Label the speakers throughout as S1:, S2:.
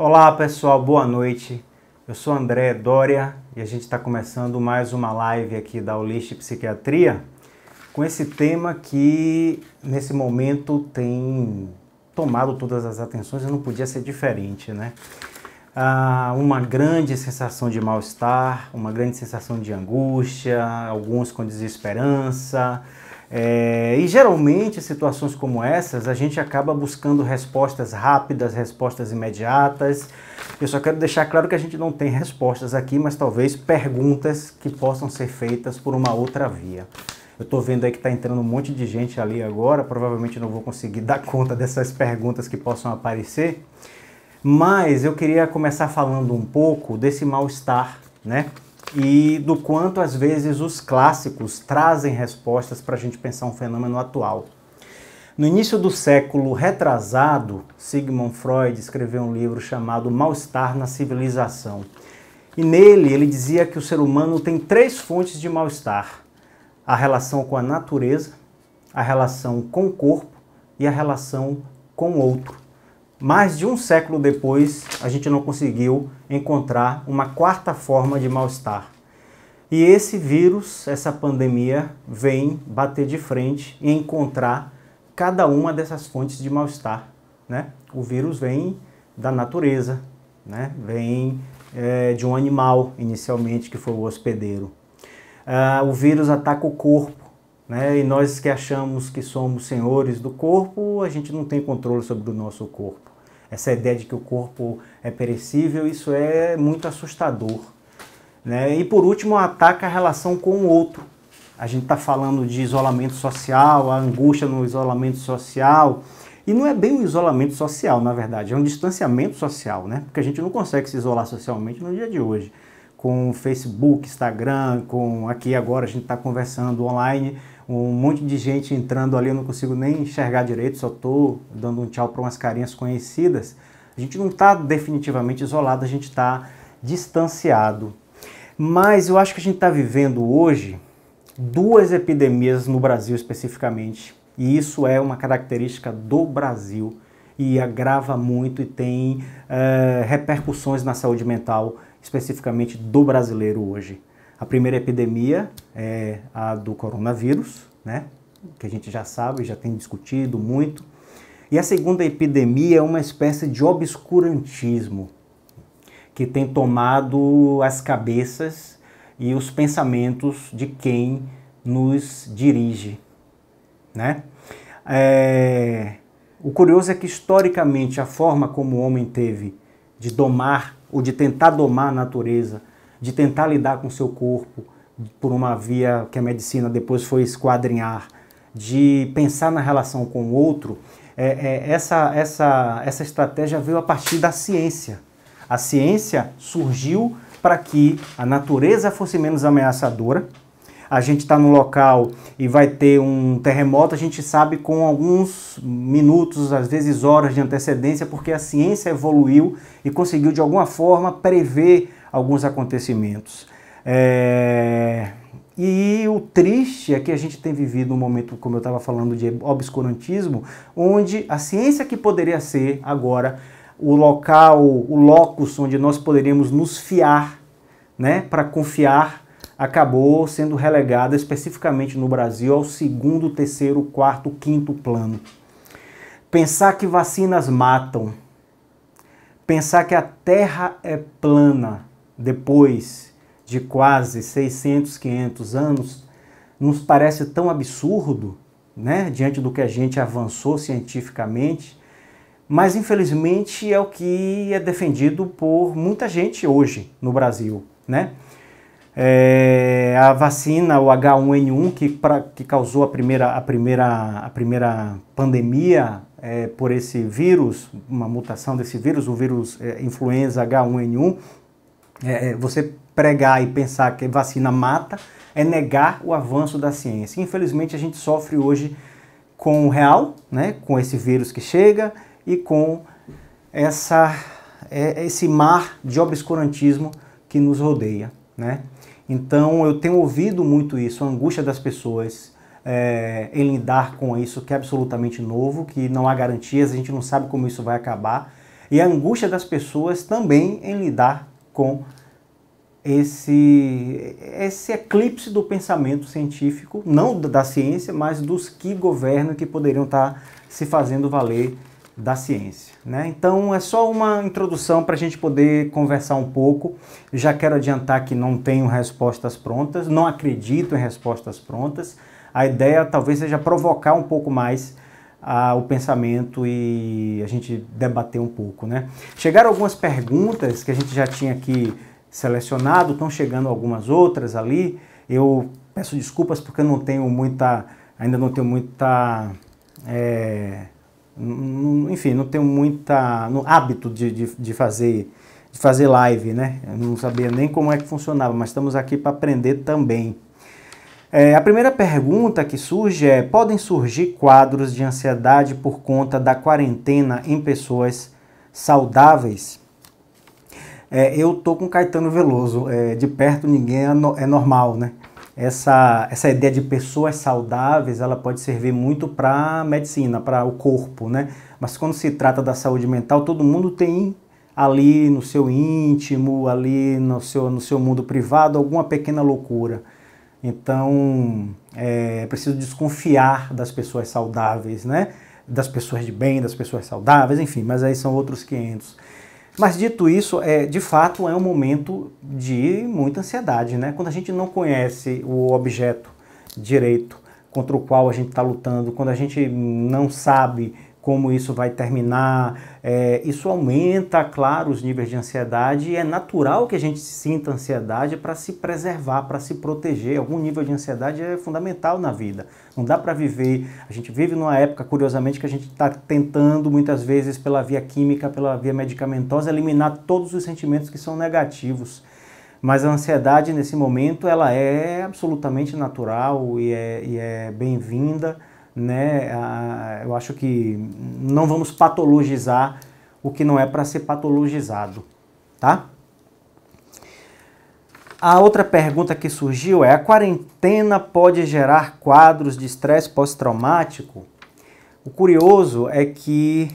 S1: Olá pessoal, boa noite. Eu sou André Dória e a gente está começando mais uma live aqui da Holist Psiquiatria com esse tema que nesse momento tem tomado todas as atenções e não podia ser diferente, né? Ah, uma grande sensação de mal-estar, uma grande sensação de angústia, alguns com desesperança, é, e geralmente, situações como essas, a gente acaba buscando respostas rápidas, respostas imediatas. Eu só quero deixar claro que a gente não tem respostas aqui, mas talvez perguntas que possam ser feitas por uma outra via. Eu estou vendo aí que está entrando um monte de gente ali agora, provavelmente não vou conseguir dar conta dessas perguntas que possam aparecer, mas eu queria começar falando um pouco desse mal-estar, né? e do quanto às vezes os clássicos trazem respostas para a gente pensar um fenômeno atual. No início do século retrasado, Sigmund Freud escreveu um livro chamado Mal-Estar na Civilização. E nele ele dizia que o ser humano tem três fontes de mal-estar: a relação com a natureza, a relação com o corpo e a relação com o outro mais de um século depois, a gente não conseguiu encontrar uma quarta forma de mal-estar. E esse vírus, essa pandemia, vem bater de frente e encontrar cada uma dessas fontes de mal-estar. Né? O vírus vem da natureza, né? vem é, de um animal, inicialmente, que foi o hospedeiro. Ah, o vírus ataca o corpo, né? E nós que achamos que somos senhores do corpo, a gente não tem controle sobre o nosso corpo. Essa ideia de que o corpo é perecível, isso é muito assustador. Né? E por último, ataca a relação com o outro. A gente está falando de isolamento social, a angústia no isolamento social. E não é bem um isolamento social, na verdade, é um distanciamento social, né? Porque a gente não consegue se isolar socialmente no dia de hoje. Com Facebook, Instagram, com aqui agora a gente está conversando online um monte de gente entrando ali, eu não consigo nem enxergar direito, só estou dando um tchau para umas carinhas conhecidas. A gente não está definitivamente isolado, a gente está distanciado. Mas eu acho que a gente está vivendo hoje duas epidemias no Brasil especificamente, e isso é uma característica do Brasil e agrava muito e tem é, repercussões na saúde mental especificamente do brasileiro hoje. A primeira epidemia é a do coronavírus, né? que a gente já sabe, já tem discutido muito. E a segunda epidemia é uma espécie de obscurantismo que tem tomado as cabeças e os pensamentos de quem nos dirige. Né? É... O curioso é que, historicamente, a forma como o homem teve de domar ou de tentar domar a natureza de tentar lidar com o seu corpo por uma via que a medicina depois foi esquadrinhar, de pensar na relação com o outro, é, é, essa, essa, essa estratégia veio a partir da ciência. A ciência surgiu para que a natureza fosse menos ameaçadora. A gente está num local e vai ter um terremoto, a gente sabe com alguns minutos, às vezes horas de antecedência, porque a ciência evoluiu e conseguiu de alguma forma prever alguns acontecimentos. É... E o triste é que a gente tem vivido um momento, como eu estava falando, de obscurantismo, onde a ciência que poderia ser agora o local, o locus onde nós poderíamos nos fiar, né, para confiar, acabou sendo relegada especificamente no Brasil ao segundo, terceiro, quarto, quinto plano. Pensar que vacinas matam, pensar que a Terra é plana, depois de quase 600, 500 anos, nos parece tão absurdo, né, diante do que a gente avançou cientificamente, mas infelizmente é o que é defendido por muita gente hoje no Brasil, né? É, a vacina, o H1N1, que, pra, que causou a primeira, a primeira, a primeira pandemia é, por esse vírus, uma mutação desse vírus, o vírus é, influenza H1N1, é, é, você pregar e pensar que vacina mata é negar o avanço da ciência. Infelizmente, a gente sofre hoje com o real, né, com esse vírus que chega e com essa, é, esse mar de obscurantismo que nos rodeia. Né? Então, eu tenho ouvido muito isso, a angústia das pessoas é, em lidar com isso, que é absolutamente novo, que não há garantias, a gente não sabe como isso vai acabar, e a angústia das pessoas também em lidar com esse, esse eclipse do pensamento científico, não da ciência, mas dos que governam que poderiam estar tá se fazendo valer da ciência. Né? Então é só uma introdução para a gente poder conversar um pouco. já quero adiantar que não tenho respostas prontas, não acredito em respostas prontas. A ideia talvez seja provocar um pouco mais a, o pensamento e a gente debater um pouco, né? Chegaram algumas perguntas que a gente já tinha aqui selecionado, estão chegando algumas outras ali. Eu peço desculpas porque eu não tenho muita, ainda não tenho muita, é, enfim, não tenho muita no hábito de, de, de fazer de fazer live, né? Eu não sabia nem como é que funcionava, mas estamos aqui para aprender também. É, a primeira pergunta que surge é: podem surgir quadros de ansiedade por conta da quarentena em pessoas saudáveis? É, eu tô com Caetano Veloso, é, de perto ninguém é, no, é, normal, né? Essa, essa ideia de pessoas saudáveis, ela pode servir muito para medicina, para o corpo, né? Mas quando se trata da saúde mental, todo mundo tem ali no seu íntimo, ali no seu, no seu mundo privado, alguma pequena loucura. Então, é preciso desconfiar das pessoas saudáveis, né? Das pessoas de bem, das pessoas saudáveis, enfim, mas aí são outros 500. Mas dito isso, é, de fato é um momento de muita ansiedade, né? Quando a gente não conhece o objeto direito contra o qual a gente está lutando, quando a gente não sabe como isso vai terminar. É, isso aumenta, claro, os níveis de ansiedade e é natural que a gente sinta ansiedade para se preservar, para se proteger. Algum nível de ansiedade é fundamental na vida. Não dá para viver. A gente vive numa época, curiosamente, que a gente está tentando, muitas vezes, pela via química, pela via medicamentosa, eliminar todos os sentimentos que são negativos. Mas a ansiedade, nesse momento, ela é absolutamente natural e é, e é bem-vinda né? Ah, eu acho que não vamos patologizar o que não é para ser patologizado, tá? A outra pergunta que surgiu é: a quarentena pode gerar quadros de estresse pós-traumático? O curioso é que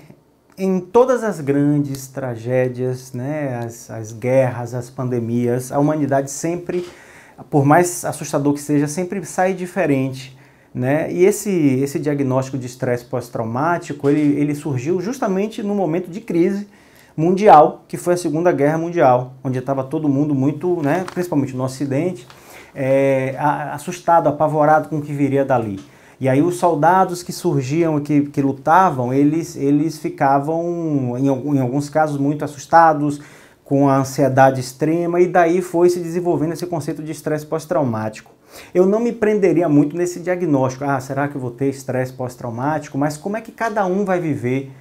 S1: em todas as grandes tragédias, né, as, as guerras, as pandemias, a humanidade sempre, por mais assustador que seja, sempre sai diferente né? E esse, esse diagnóstico de estresse pós-traumático ele, ele surgiu justamente no momento de crise mundial, que foi a Segunda Guerra Mundial, onde estava todo mundo muito, né, principalmente no Ocidente, é, assustado, apavorado com o que viria dali. E aí os soldados que surgiam, que, que lutavam, eles, eles ficavam, em, em alguns casos, muito assustados, com a ansiedade extrema, e daí foi se desenvolvendo esse conceito de estresse pós-traumático. Eu não me prenderia muito nesse diagnóstico. Ah, será que eu vou ter estresse pós-traumático? Mas como é que cada um vai viver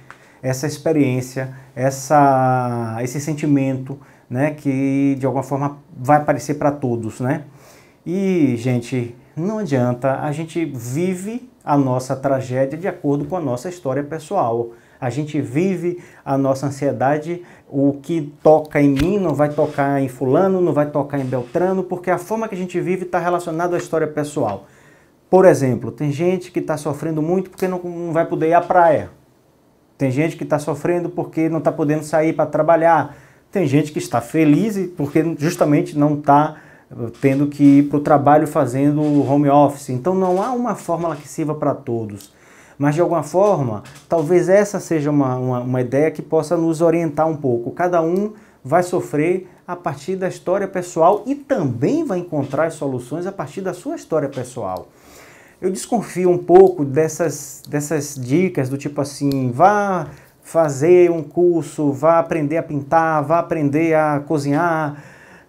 S1: essa experiência, essa, esse sentimento, né, que de alguma forma vai aparecer para todos, né? E, gente, não adianta, a gente vive a nossa tragédia de acordo com a nossa história pessoal. A gente vive a nossa ansiedade, o que toca em mim não vai tocar em fulano, não vai tocar em Beltrano, porque a forma que a gente vive está relacionada à história pessoal. Por exemplo, tem gente que está sofrendo muito porque não, não vai poder ir à praia. Tem gente que está sofrendo porque não está podendo sair para trabalhar. Tem gente que está feliz porque justamente não está eh, tendo que ir para o trabalho fazendo home office. Então não há uma fórmula que sirva para todos. Mas de alguma forma, talvez essa seja uma, uma, uma ideia que possa nos orientar um pouco. Cada um vai sofrer a partir da história pessoal e também vai encontrar soluções a partir da sua história pessoal. Eu desconfio um pouco dessas, dessas dicas do tipo assim, vá fazer um curso, vá aprender a pintar, vá aprender a cozinhar,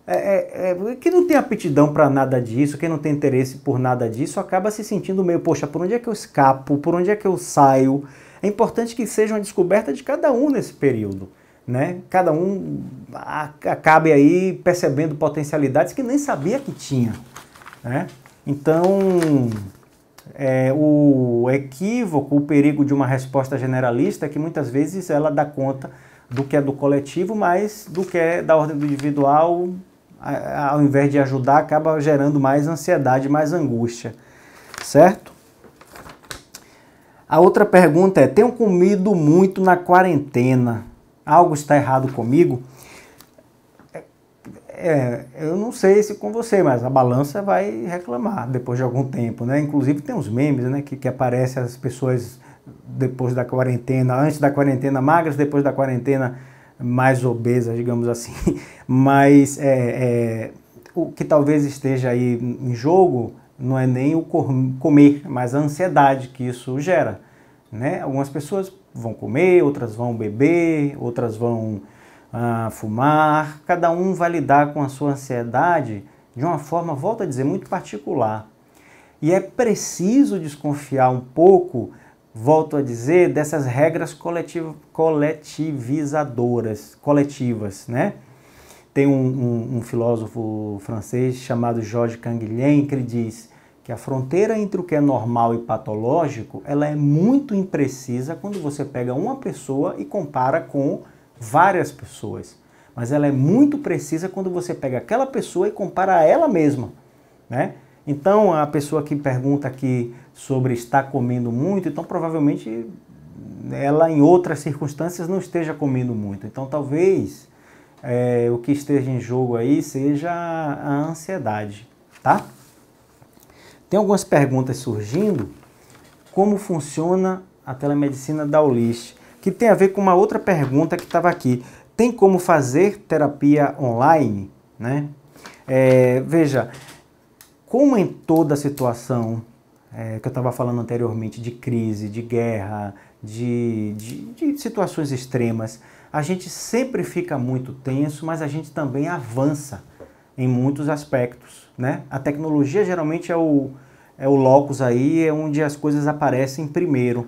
S1: é, é, é, quem não tem aptidão para nada disso, quem não tem interesse por nada disso, acaba se sentindo meio, poxa, por onde é que eu escapo, por onde é que eu saio? É importante que seja uma descoberta de cada um nesse período. Né? Cada um acabe aí percebendo potencialidades que nem sabia que tinha. Né? Então, é, o equívoco, o perigo de uma resposta generalista é que muitas vezes ela dá conta do que é do coletivo, mas do que é da ordem do individual ao invés de ajudar, acaba gerando mais ansiedade, mais angústia, certo? A outra pergunta é: tenho comido muito na quarentena? Algo está errado comigo? É, é, eu não sei se com você, mas a balança vai reclamar depois de algum tempo, né? Inclusive tem uns memes, né, que, que aparecem as pessoas depois da quarentena, antes da quarentena magras, depois da quarentena mais obesa, digamos assim, mas é, é, o que talvez esteja aí em jogo não é nem o comer, mas a ansiedade que isso gera. Né? Algumas pessoas vão comer, outras vão beber, outras vão ah, fumar, cada um vai lidar com a sua ansiedade de uma forma, volto a dizer, muito particular. E é preciso desconfiar um pouco volto a dizer, dessas regras coletiv coletivizadoras, coletivas, né? Tem um, um, um filósofo francês chamado Georges Canguilhem que ele diz que a fronteira entre o que é normal e patológico, ela é muito imprecisa quando você pega uma pessoa e compara com várias pessoas. Mas ela é muito precisa quando você pega aquela pessoa e compara a ela mesma, né? Então, a pessoa que pergunta aqui sobre está comendo muito, então provavelmente ela em outras circunstâncias não esteja comendo muito. Então, talvez é, o que esteja em jogo aí seja a ansiedade, tá? Tem algumas perguntas surgindo. Como funciona a telemedicina da Ulis? Que tem a ver com uma outra pergunta que estava aqui. Tem como fazer terapia online, né? É, veja, como em toda situação é, que eu estava falando anteriormente de crise, de guerra, de, de, de situações extremas, a gente sempre fica muito tenso, mas a gente também avança em muitos aspectos. Né? A tecnologia geralmente é o, é o locus aí, é onde as coisas aparecem primeiro.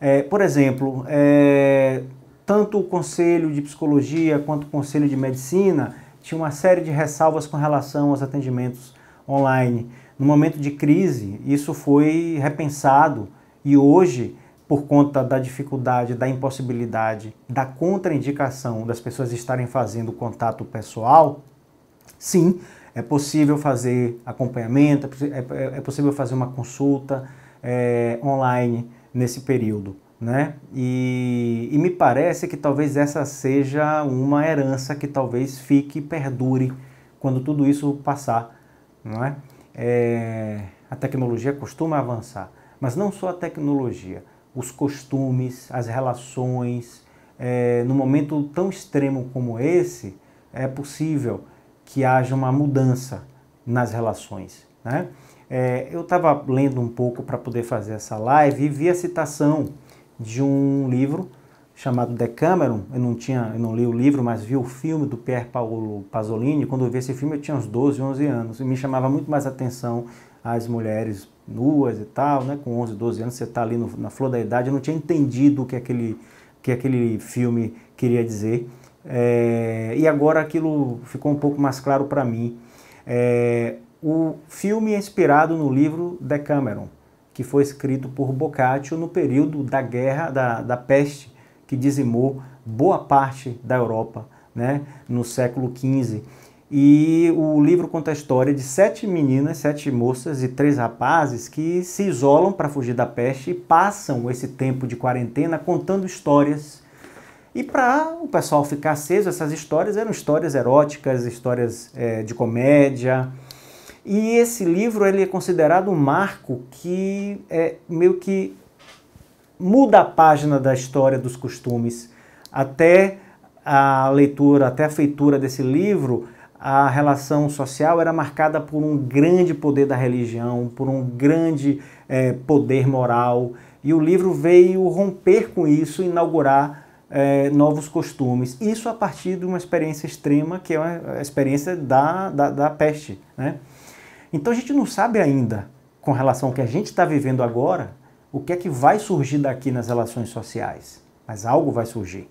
S1: É, por exemplo, é, tanto o Conselho de Psicologia quanto o Conselho de Medicina tinha uma série de ressalvas com relação aos atendimentos online. No momento de crise, isso foi repensado e hoje, por conta da dificuldade, da impossibilidade, da contraindicação das pessoas estarem fazendo contato pessoal, sim, é possível fazer acompanhamento, é, é, é, é possível fazer uma consulta é, online nesse período. Né? E, e me parece que talvez essa seja uma herança que talvez fique e perdure quando tudo isso passar não é? é? A tecnologia costuma avançar, mas não só a tecnologia, os costumes, as relações. É, no momento tão extremo como esse, é possível que haja uma mudança nas relações. Né? É, eu estava lendo um pouco para poder fazer essa live e vi a citação de um livro chamado Decameron. Eu não tinha, eu não li o livro, mas vi o filme do Pier Paolo Pasolini. Quando eu vi esse filme, eu tinha uns 12, 11 anos e me chamava muito mais atenção as mulheres nuas e tal, né? Com 11, 12 anos, você está ali no, na flor da idade. Eu não tinha entendido o que aquele, que aquele filme queria dizer. É, e agora aquilo ficou um pouco mais claro para mim. É, o filme é inspirado no livro Decameron, que foi escrito por Boccaccio no período da guerra, da, da peste que dizimou boa parte da Europa né, no século XV. E o livro conta a história de sete meninas, sete moças e três rapazes que se isolam para fugir da peste e passam esse tempo de quarentena contando histórias. E para o pessoal ficar aceso, essas histórias eram histórias eróticas, histórias é, de comédia. E esse livro ele é considerado um marco que é meio que muda a página da história dos costumes. Até a leitura, até a feitura desse livro, a relação social era marcada por um grande poder da religião, por um grande é, poder moral. E o livro veio romper com isso, inaugurar é, novos costumes. Isso a partir de uma experiência extrema, que é a experiência da, da, da peste. Né? Então a gente não sabe ainda, com relação ao que a gente está vivendo agora, o que é que vai surgir daqui nas relações sociais. Mas algo vai surgir,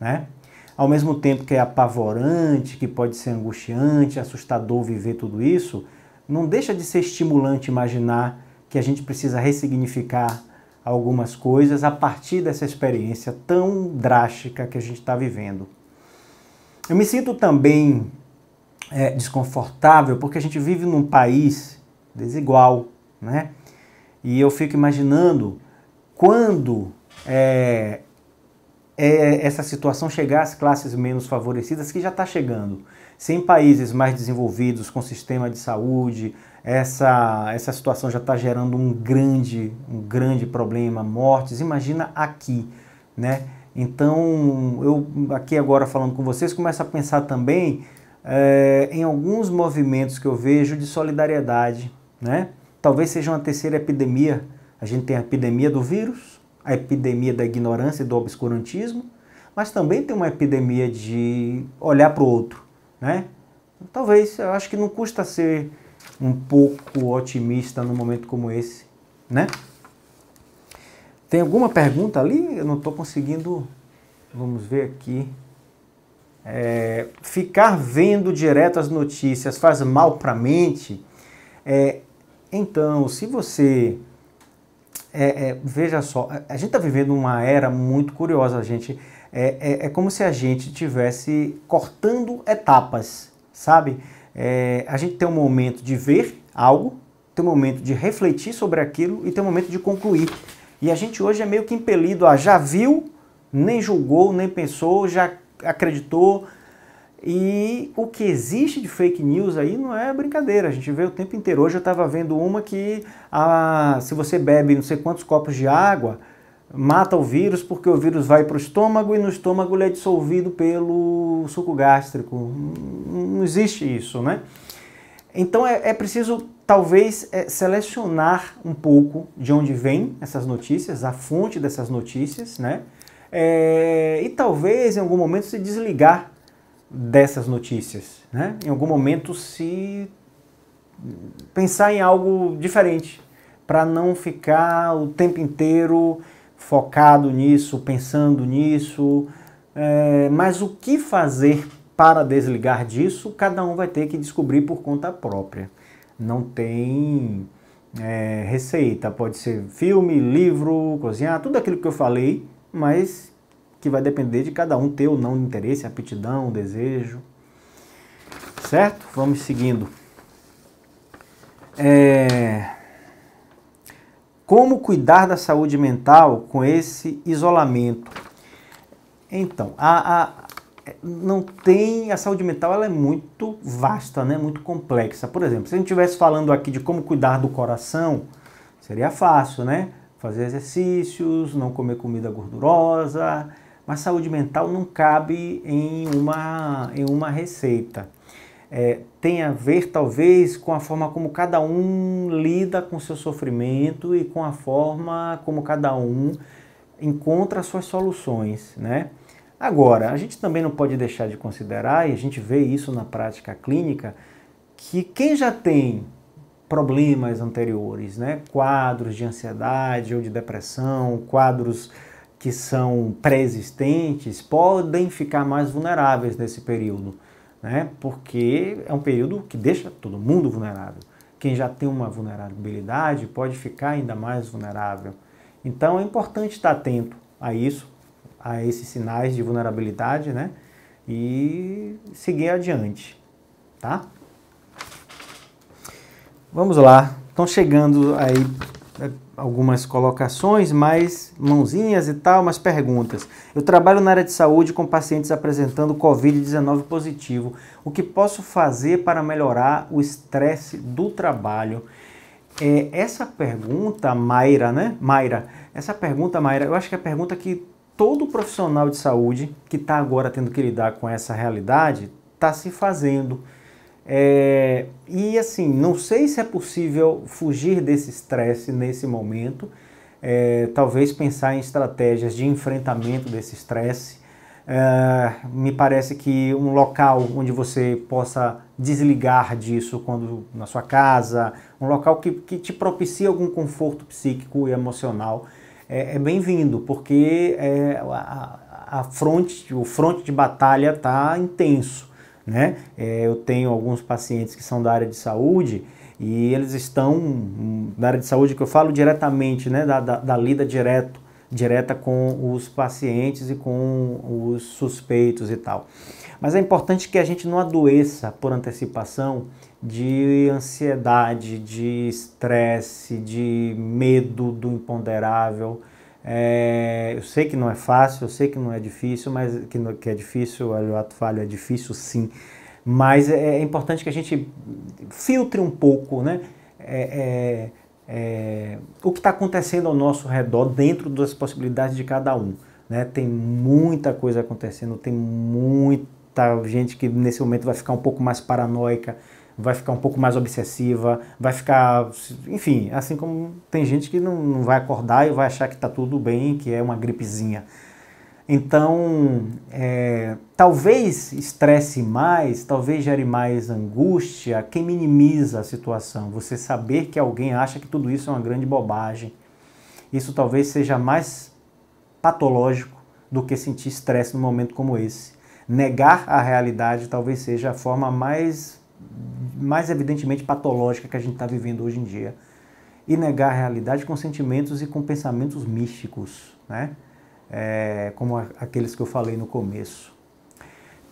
S1: né? Ao mesmo tempo que é apavorante, que pode ser angustiante, assustador viver tudo isso, não deixa de ser estimulante imaginar que a gente precisa ressignificar algumas coisas a partir dessa experiência tão drástica que a gente está vivendo. Eu me sinto também é, desconfortável porque a gente vive num país desigual, né? E eu fico imaginando quando é, é, essa situação chegar às classes menos favorecidas, que já está chegando. Se em países mais desenvolvidos, com sistema de saúde, essa, essa situação já está gerando um grande, um grande problema, mortes, imagina aqui, né? Então, eu aqui agora falando com vocês, começo a pensar também é, em alguns movimentos que eu vejo de solidariedade, né? Talvez seja uma terceira epidemia. A gente tem a epidemia do vírus, a epidemia da ignorância e do obscurantismo, mas também tem uma epidemia de olhar para o outro, né? Talvez, eu acho que não custa ser um pouco otimista num momento como esse, né? Tem alguma pergunta ali? Eu não estou conseguindo. Vamos ver aqui. É, ficar vendo direto as notícias faz mal para a mente? É, então, se você. É, é, veja só, a gente está vivendo uma era muito curiosa, a gente. É, é, é, como se a gente tivesse cortando etapas, sabe? É, a gente tem um momento de ver algo, tem um momento de refletir sobre aquilo e tem um momento de concluir. E a gente hoje é meio que impelido a já viu, nem julgou, nem pensou, já acreditou, e o que existe de fake news aí não é brincadeira, a gente vê o tempo inteiro. Hoje eu estava vendo uma que se você bebe não sei quantos copos de água, mata o vírus porque o vírus vai para o estômago e no estômago ele é dissolvido pelo suco gástrico. Não existe isso, né? Então é, é preciso talvez é, selecionar um pouco de onde vêm essas notícias, a fonte dessas notícias, né? É, e talvez em algum momento se desligar dessas notícias, né? Em algum momento se pensar em algo diferente, para não ficar o tempo inteiro focado nisso, pensando nisso. É, mas o que fazer para desligar disso, cada um vai ter que descobrir por conta própria. Não tem é, receita, pode ser filme, livro, cozinhar, tudo aquilo que eu falei, mas que vai depender de cada um ter ou não interesse, aptidão, desejo. Certo? Vamos seguindo. É... Como cuidar da saúde mental com esse isolamento? Então, a, a, não tem a saúde mental ela é muito vasta né muito complexa por exemplo se a gente estivesse falando aqui de como cuidar do coração seria fácil né fazer exercícios não comer comida gordurosa mas saúde mental não cabe em uma, em uma receita. É, tem a ver, talvez, com a forma como cada um lida com seu sofrimento e com a forma como cada um encontra suas soluções, né? Agora, a gente também não pode deixar de considerar, e a gente vê isso na prática clínica, que quem já tem problemas anteriores, né, quadros de ansiedade ou de depressão, quadros que são pré-existentes podem ficar mais vulneráveis nesse período, né? porque é um período que deixa todo mundo vulnerável. Quem já tem uma vulnerabilidade pode ficar ainda mais vulnerável. Então é importante estar atento a isso, a esses sinais de vulnerabilidade, né? E seguir adiante, tá? Vamos lá, estão chegando aí algumas colocações, mais mãozinhas e tal, umas perguntas. Eu trabalho na área de saúde com pacientes apresentando Covid-19 positivo. O que posso fazer para melhorar o estresse do trabalho? É, essa pergunta, Mayra, né? Mayra, essa pergunta, Mayra, eu acho que é a pergunta que todo profissional de saúde que está agora tendo que lidar com essa realidade está se fazendo. É, e assim, não sei se é possível fugir desse estresse nesse momento, é, talvez pensar em estratégias de enfrentamento desse estresse. É, me parece que um local onde você possa desligar disso quando na sua casa, um local que, que te propicie algum conforto psíquico e emocional é, é bem-vindo, porque é, a, a fronte, o fronte de batalha está intenso. Né? É, eu tenho alguns pacientes que são da área de saúde e eles estão, hum, da área de saúde que eu falo diretamente, né? da, da, da lida direto, direta com os pacientes e com os suspeitos e tal. Mas é importante que a gente não adoeça por antecipação de ansiedade, de estresse, de medo do imponderável é, eu sei que não é fácil, eu sei que não é difícil, mas que, que é difícil, o ato falho é difícil sim, mas é, é, importante que a gente filtre um pouco né, é, é, é o que está acontecendo ao nosso redor dentro das possibilidades de cada um. Né? Tem muita coisa acontecendo, tem muita gente que nesse momento vai ficar um pouco mais paranoica, vai ficar um pouco mais obsessiva, vai ficar. Enfim, assim como tem gente que não, não vai acordar e vai achar que está tudo bem, que é uma gripezinha. Então, é, talvez estresse mais, talvez gere mais angústia quem minimiza a situação. Você saber que alguém acha que tudo isso é uma grande bobagem. Isso talvez seja mais patológico do que sentir estresse num momento como esse. Negar a realidade talvez seja a forma mais mais evidentemente patológica que a gente está vivendo hoje em dia. E negar a realidade com sentimentos e com pensamentos místicos, né? É, como aqueles que eu falei no começo.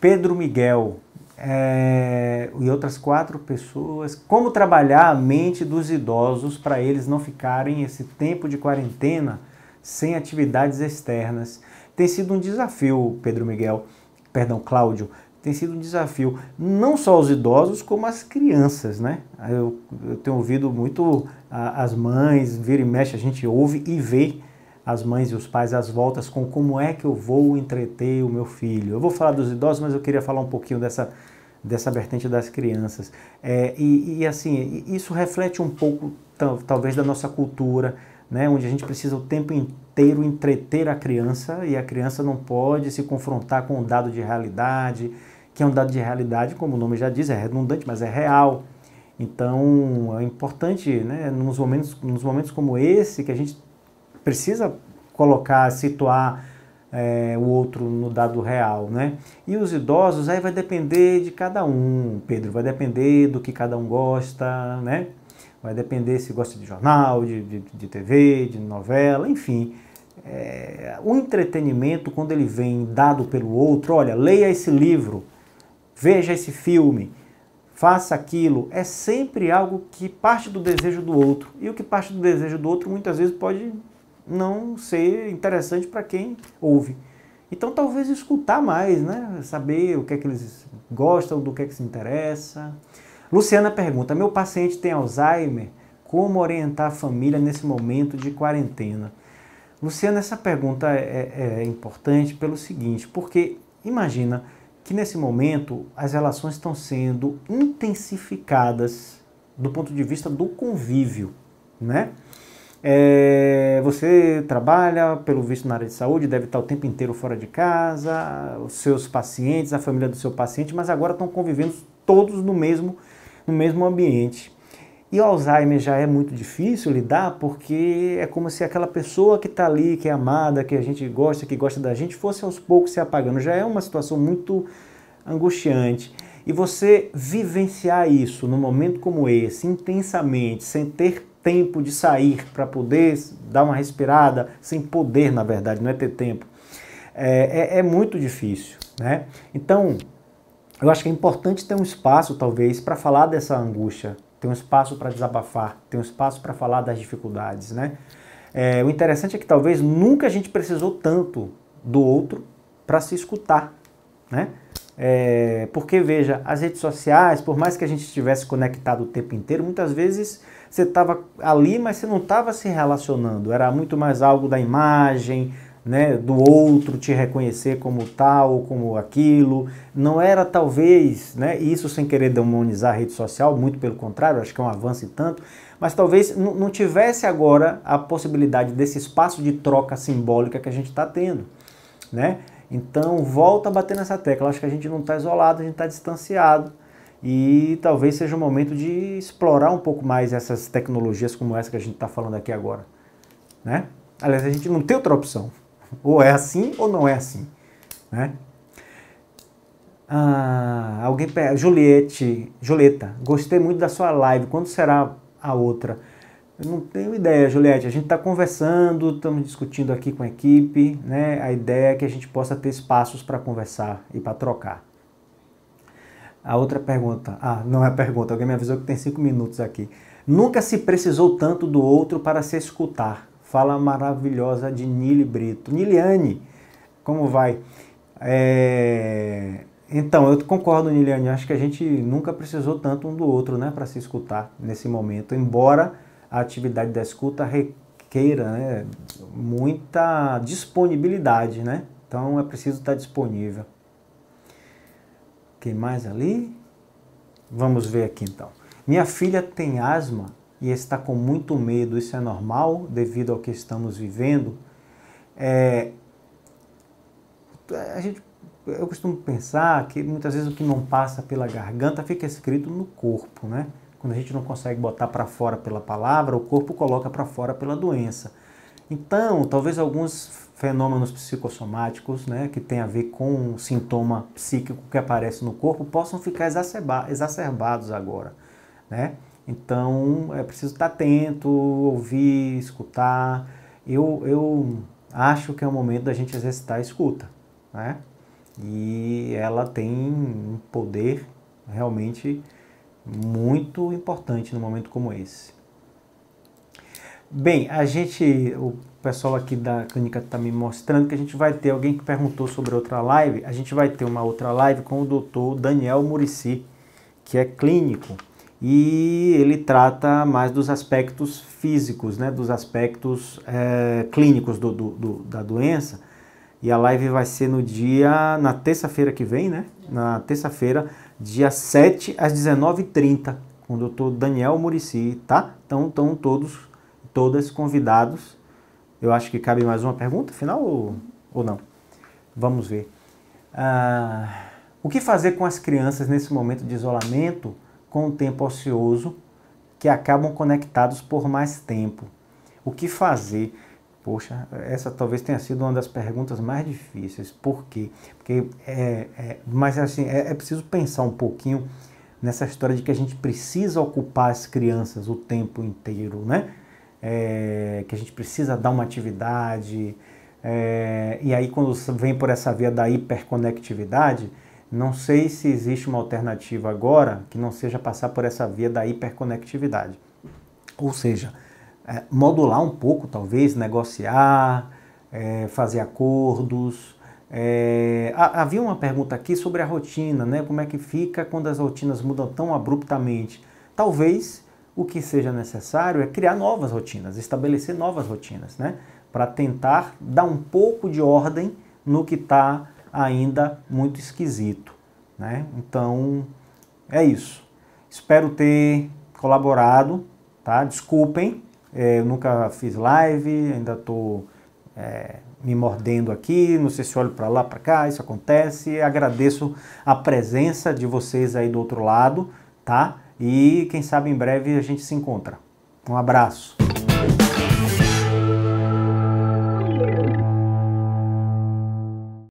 S1: Pedro Miguel é, e outras quatro pessoas. Como trabalhar a mente dos idosos para eles não ficarem esse tempo de quarentena sem atividades externas? Tem sido um desafio, Pedro Miguel, perdão, Cláudio, tem sido um desafio, não só os idosos, como as crianças, né? Eu, eu tenho ouvido muito a, as mães, vira e mexe, a gente ouve e vê as mães e os pais às voltas com como é que eu vou entreter o meu filho. Eu vou falar dos idosos, mas eu queria falar um pouquinho dessa, dessa vertente das crianças. É, e, e, assim, isso reflete um pouco, talvez, da nossa cultura, né, onde a gente precisa o tempo inteiro entreter a criança e a criança não pode se confrontar com um dado de realidade, que é um dado de realidade, como o nome já diz, é redundante, mas é real. Então, é importante, né, nos, momentos, nos momentos como esse, que a gente precisa colocar, situar é, o outro no dado real, né? E os idosos, aí vai depender de cada um, Pedro, vai depender do que cada um gosta, né? vai depender se gosta de jornal, de, de, de TV, de novela, enfim. É, o entretenimento, quando ele vem dado pelo outro, olha, leia esse livro, veja esse filme, faça aquilo, é sempre algo que parte do desejo do outro. E o que parte do desejo do outro muitas vezes pode não ser interessante para quem ouve. Então talvez escutar mais, né? Saber o que é que eles gostam, do que é que se interessa. Luciana pergunta: Meu paciente tem Alzheimer? Como orientar a família nesse momento de quarentena? Luciana, essa pergunta é, é, é importante pelo seguinte, porque imagina que nesse momento as relações estão sendo intensificadas do ponto de vista do convívio, né? É, você trabalha, pelo visto, na área de saúde, deve estar o tempo inteiro fora de casa, os seus pacientes, a família do seu paciente, mas agora estão convivendo todos no mesmo no mesmo ambiente. E o Alzheimer já é muito difícil lidar porque é como se aquela pessoa que está ali, que é amada, que a gente gosta, que gosta da gente, fosse aos poucos se apagando. Já é uma situação muito angustiante. E você vivenciar isso num momento como esse, intensamente, sem ter tempo de sair para poder dar uma respirada, sem poder, na verdade, não é ter tempo, é, é, é muito difícil. Né? Então, eu acho que é importante ter um espaço, talvez, para falar dessa angústia, ter um espaço para desabafar, ter um espaço para falar das dificuldades, né? É, o interessante é que talvez nunca a gente precisou tanto do outro para se escutar, né? É, porque veja, as redes sociais, por mais que a gente estivesse conectado o tempo inteiro, muitas vezes você estava ali, mas você não estava se relacionando. Era muito mais algo da imagem, né, do outro te reconhecer como tal, como aquilo. Não era talvez, né, isso sem querer demonizar a rede social, muito pelo contrário, acho que é um avanço e tanto, mas talvez não tivesse agora a possibilidade desse espaço de troca simbólica que a gente está tendo. Né? Então, volta a bater nessa tecla. Acho que a gente não está isolado, a gente está distanciado. E talvez seja o momento de explorar um pouco mais essas tecnologias como essa que a gente está falando aqui agora. Né? Aliás, a gente não tem outra opção. Ou é assim ou não é assim. Né? Ah, alguém pega. Juliette, Julieta, gostei muito da sua live. Quando será a outra? Eu não tenho ideia, Juliette. A gente está conversando, estamos discutindo aqui com a equipe. Né? A ideia é que a gente possa ter espaços para conversar e para trocar. A outra pergunta. Ah, não é pergunta. Alguém me avisou que tem cinco minutos aqui. Nunca se precisou tanto do outro para se escutar fala maravilhosa de Nili Brito. Niliane, como vai? É... Então, eu concordo, Niliane, acho que a gente nunca precisou tanto um do outro né, para se escutar nesse momento, embora a atividade da escuta requeira né, muita disponibilidade, né? Então é preciso estar disponível. Quem mais ali? Vamos ver aqui então. Minha filha tem asma e está com muito medo, isso é normal devido ao que estamos vivendo. É, a gente, eu costumo pensar que muitas vezes o que não passa pela garganta fica escrito no corpo, né? Quando a gente não consegue botar para fora pela palavra, o corpo coloca para fora pela doença. Então, talvez alguns fenômenos psicossomáticos, né, que tem a ver com um sintoma psíquico que aparece no corpo, possam ficar exacerba exacerbados agora, né? Então é preciso estar atento, ouvir, escutar. Eu, eu acho que é o momento da gente exercitar a escuta, né? E ela tem um poder realmente muito importante num momento como esse. Bem, a gente, o pessoal aqui da clínica está me mostrando que a gente vai ter alguém que perguntou sobre outra live. A gente vai ter uma outra live com o doutor Daniel Murici, que é clínico e ele trata mais dos aspectos físicos, né, dos aspectos é, clínicos do, do, do, da doença. E a live vai ser no dia, na terça-feira que vem, né? Na terça-feira, dia 7 às 19h30, com o doutor Daniel Murici, tá? Então estão todos, todas convidados. Eu acho que cabe mais uma pergunta final ou, ou não? Vamos ver. Ah, o que fazer com as crianças nesse momento de isolamento? com o tempo ocioso que acabam conectados por mais tempo. O que fazer? Poxa, essa talvez tenha sido uma das perguntas mais difíceis. Por quê? Porque é, é mas assim, é, é preciso pensar um pouquinho nessa história de que a gente precisa ocupar as crianças o tempo inteiro, né? É, que a gente precisa dar uma atividade. É, e aí, quando vem por essa via da hiperconectividade, não sei se existe uma alternativa agora que não seja passar por essa via da hiperconectividade. Ou seja, é, modular um pouco, talvez, negociar, é, fazer acordos. É, havia uma pergunta aqui sobre a rotina, né? Como é que fica quando as rotinas mudam tão abruptamente? Talvez o que seja necessário é criar novas rotinas, estabelecer novas rotinas, né? Para tentar dar um pouco de ordem no que está ainda muito esquisito. Né? Então, é isso. Espero ter colaborado, tá? Desculpem, é, eu nunca fiz live, ainda estou é, me mordendo aqui, não sei se olho para lá, para cá, isso acontece. Agradeço a presença de vocês aí do outro lado, tá? E quem sabe em breve a gente se encontra. Um abraço.